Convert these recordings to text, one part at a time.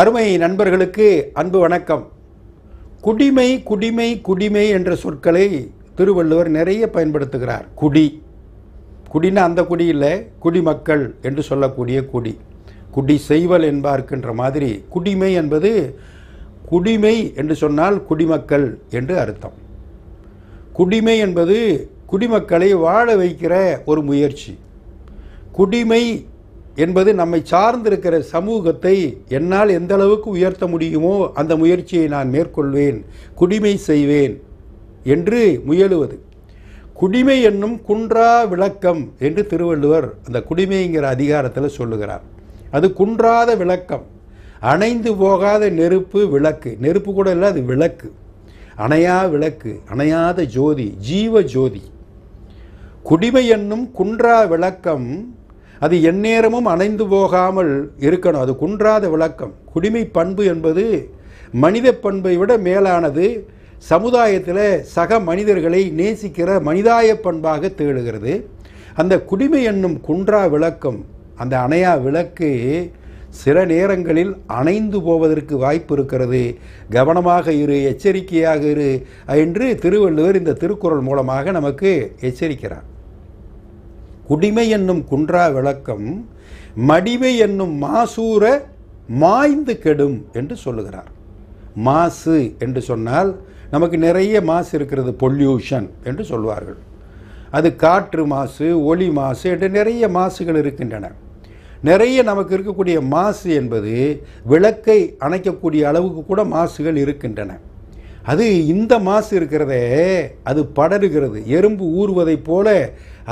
அருமை நண்பர்களுக்கு அன்பு வணக்கம் குடிமை குடிமை குடிமை என்ற சொற்களை திருவள்ளுவர் நிறைய பயன்படுத்துகிறார் குடி குடினா அந்த குடி இல்லை குடிமக்கள் என்று சொல்லக்கூடிய குடி குடி செய்வல் என்பார்க்கின்ற மாதிரி குடிமை என்பது குடிமை என்று சொன்னால் குடிமக்கள் என்று அர்த்தம் குடிமை என்பது குடிமக்களை வாழ வைக்கிற ஒரு முயற்சி குடிமை என்பது நம்மை சார்ந்திருக்கிற சமூகத்தை என்னால் எந்த அளவுக்கு உயர்த்த முடியுமோ அந்த முயற்சியை நான் மேற்கொள்வேன் குடிமை செய்வேன் என்று முயலுவது குடிமை என்னும் குன்றா விளக்கம் என்று திருவள்ளுவர் அந்த குடிமைங்கிற அதிகாரத்தில் சொல்லுகிறார் அது குன்றாத விளக்கம் அணைந்து போகாத நெருப்பு விளக்கு நெருப்பு கூட இல்லை அது விளக்கு அணையா விளக்கு அணையாத ஜோதி ஜீவ ஜோதி குடிமை என்னும் குன்றா விளக்கம் அது எந்நேரமும் அணைந்து போகாமல் இருக்கணும் அது குன்றாத விளக்கம் குடிமை பண்பு என்பது மனித பண்பை விட மேலானது சமுதாயத்தில் சக மனிதர்களை நேசிக்கிற மனிதாய பண்பாக தேடுகிறது அந்த குடிமை என்னும் குன்றா விளக்கம் அந்த அணையா விளக்கு சில நேரங்களில் அணைந்து போவதற்கு வாய்ப்பு இருக்கிறது கவனமாக இரு எச்சரிக்கையாக இரு என்று திருவள்ளுவர் இந்த திருக்குறள் மூலமாக நமக்கு எச்சரிக்கிறார் குடிமை என்னும் குன்றா விளக்கம் மடிமை என்னும் மாசூர மாய்ந்து கெடும் என்று சொல்லுகிறார் மாசு என்று சொன்னால் நமக்கு நிறைய மாசு இருக்கிறது பொல்யூஷன் என்று சொல்வார்கள் அது காற்று மாசு ஒளி மாசு என்று நிறைய மாசுகள் இருக்கின்றன நிறைய நமக்கு இருக்கக்கூடிய மாசு என்பது விளக்கை அணைக்கக்கூடிய அளவுக்கு கூட மாசுகள் இருக்கின்றன அது இந்த மாசு இருக்கிறதே அது படருகிறது எறும்பு ஊறுவதைப் போல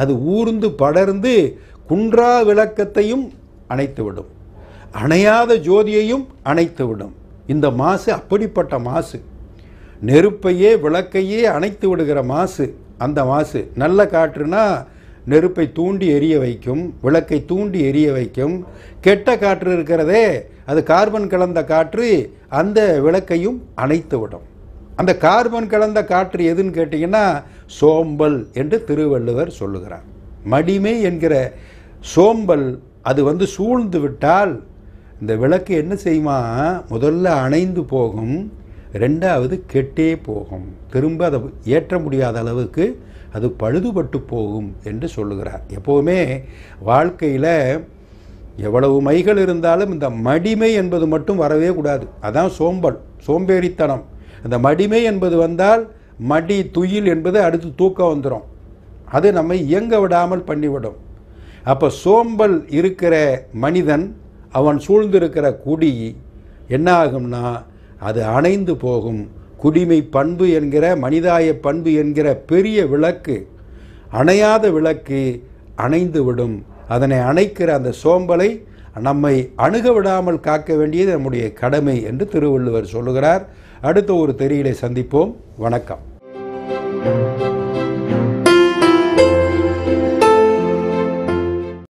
அது ஊர்ந்து படர்ந்து குன்றா விளக்கத்தையும் அணைத்துவிடும் அணையாத ஜோதியையும் அணைத்துவிடும் இந்த மாசு அப்படிப்பட்ட மாசு நெருப்பையே விளக்கையே அணைத்து விடுகிற மாசு அந்த மாசு நல்ல காற்றுனா நெருப்பை தூண்டி எரிய வைக்கும் விளக்கை தூண்டி எரிய வைக்கும் கெட்ட காற்று இருக்கிறதே அது கார்பன் கலந்த காற்று அந்த விளக்கையும் அணைத்து விடும் அந்த கார்பன் கலந்த காற்று எதுன்னு கேட்டிங்கன்னா சோம்பல் என்று திருவள்ளுவர் சொல்லுகிறார் மடிமை என்கிற சோம்பல் அது வந்து சூழ்ந்து விட்டால் இந்த விளக்கு என்ன செய்யுமா முதல்ல அணைந்து போகும் ரெண்டாவது கெட்டே போகும் திரும்ப அதை ஏற்ற முடியாத அளவுக்கு அது பழுதுபட்டு போகும் என்று சொல்லுகிறார் எப்போவுமே வாழ்க்கையில் எவ்வளவு மைகள் இருந்தாலும் இந்த மடிமை என்பது மட்டும் வரவே கூடாது அதான் சோம்பல் சோம்பேறித்தனம் அந்த மடிமை என்பது வந்தால் மடி துயில் என்பது அடுத்து தூக்கம் வந்துடும் அது நம்மை இயங்க விடாமல் பண்ணிவிடும் அப்போ சோம்பல் இருக்கிற மனிதன் அவன் சூழ்ந்திருக்கிற குடி என்ன ஆகும்னா அது அணைந்து போகும் குடிமை பண்பு என்கிற மனிதாய பண்பு என்கிற பெரிய விளக்கு அணையாத விளக்கு அணைந்து விடும் அதனை அணைக்கிற அந்த சோம்பலை நம்மை அணுக விடாமல் காக்க வேண்டியது நம்முடைய கடமை என்று திருவள்ளுவர் சொல்லுகிறார் அடுத்த ஒரு தெரியலை சந்திப்போம் வணக்கம் thank you